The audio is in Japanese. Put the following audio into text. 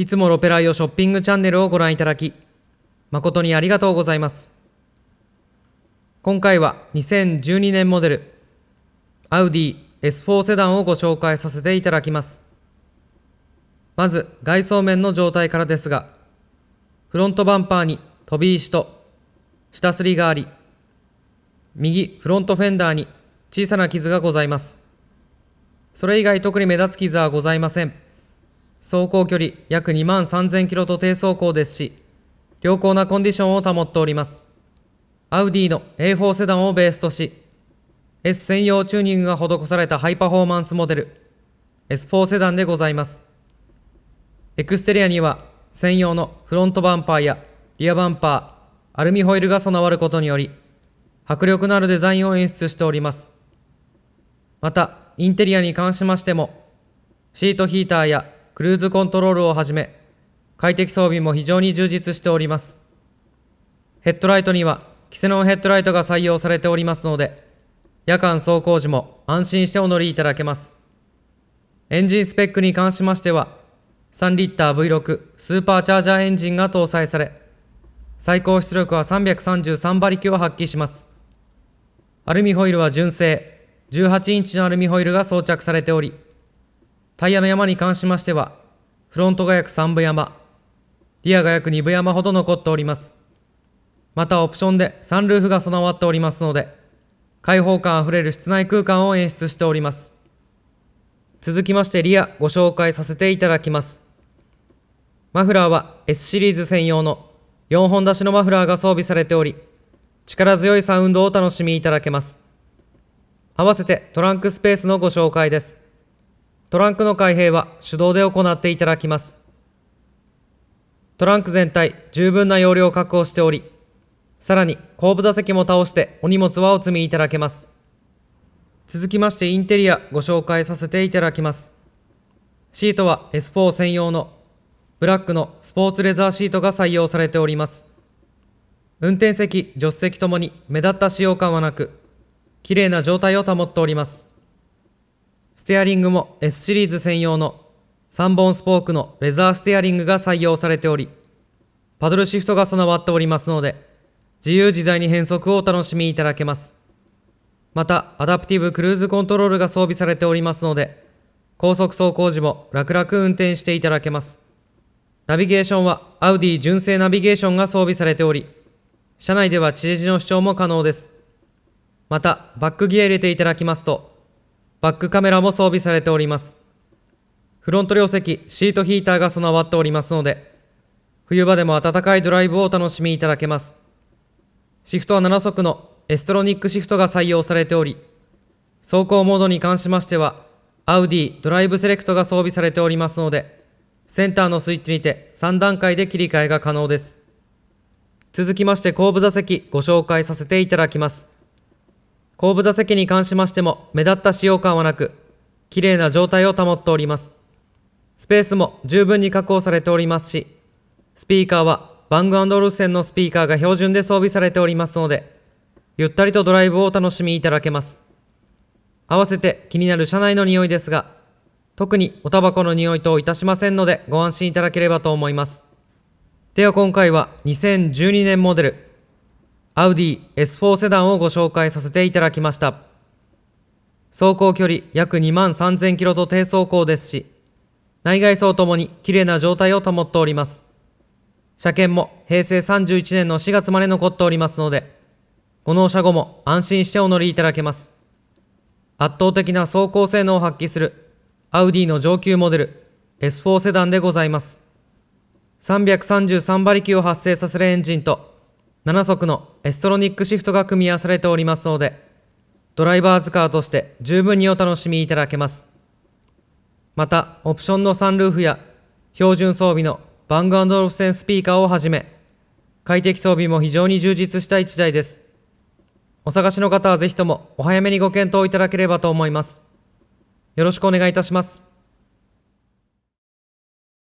いつもロペライオショッピングチャンネルをご覧いただき、誠にありがとうございます。今回は2012年モデル、アウディ S4 セダンをご紹介させていただきます。まず、外装面の状態からですが、フロントバンパーに飛び石と下すりがあり、右フロントフェンダーに小さな傷がございます。それ以外特に目立つ傷はございません。走行距離約2万3000キロと低走行ですし、良好なコンディションを保っております。アウディの A4 セダンをベースとし、S 専用チューニングが施されたハイパフォーマンスモデル、S4 セダンでございます。エクステリアには専用のフロントバンパーやリアバンパー、アルミホイルが備わることにより、迫力のあるデザインを演出しております。また、インテリアに関しましても、シートヒーターやクルーズコントロールをはじめ、快適装備も非常に充実しております。ヘッドライトには、キセノンヘッドライトが採用されておりますので、夜間走行時も安心してお乗りいただけます。エンジンスペックに関しましては、3リッター V6 スーパーチャージャーエンジンが搭載され、最高出力は333馬力を発揮します。アルミホイルは純正、18インチのアルミホイルが装着されており、タイヤの山に関しましては、フロントが約3分山、リアが約2分山ほど残っております。またオプションでサンルーフが備わっておりますので、開放感あふれる室内空間を演出しております。続きましてリアご紹介させていただきます。マフラーは S シリーズ専用の4本出しのマフラーが装備されており、力強いサウンドをお楽しみいただけます。合わせてトランクスペースのご紹介です。トランクの開閉は手動で行っていただきます。トランク全体十分な容量を確保しており、さらに後部座席も倒してお荷物はお積みいただけます。続きましてインテリアご紹介させていただきます。シートは S4 専用のブラックのスポーツレザーシートが採用されております。運転席、助手席ともに目立った使用感はなく、綺麗な状態を保っております。ステアリングも S シリーズ専用の3本スポークのレザーステアリングが採用されており、パドルシフトが備わっておりますので、自由自在に変速をお楽しみいただけます。また、アダプティブクルーズコントロールが装備されておりますので、高速走行時も楽々運転していただけます。ナビゲーションはアウディ純正ナビゲーションが装備されており、車内では地デジの視聴も可能です。また、バックギア入れていただきますと、バックカメラも装備されております。フロント両席、シートヒーターが備わっておりますので、冬場でも暖かいドライブをお楽しみいただけます。シフトは7速のエストロニックシフトが採用されており、走行モードに関しましては、アウディドライブセレクトが装備されておりますので、センターのスイッチにて3段階で切り替えが可能です。続きまして後部座席ご紹介させていただきます。後部座席に関しましても目立った使用感はなく、綺麗な状態を保っております。スペースも十分に確保されておりますし、スピーカーはバングドルセンのスピーカーが標準で装備されておりますので、ゆったりとドライブをお楽しみいただけます。合わせて気になる車内の匂いですが、特におタバコの匂いといたしませんのでご安心いただければと思います。では今回は2012年モデルアウディ S4 セダンをご紹介させていただきました。走行距離約2万3000キロと低走行ですし、内外装ともに綺麗な状態を保っております。車検も平成31年の4月まで残っておりますので、ご納車後も安心してお乗りいただけます。圧倒的な走行性能を発揮するアウディの上級モデル S4 セダンでございます。333馬力を発生させるエンジンと7速のエストロニックシフトが組み合わされておりますので、ドライバーズカーとして十分にお楽しみいただけます。また、オプションのサンルーフや標準装備のバングドフセンスピーカーをはじめ、快適装備も非常に充実した1台です。お探しの方はぜひともお早めにご検討いただければと思います。よろしくお願いいたします。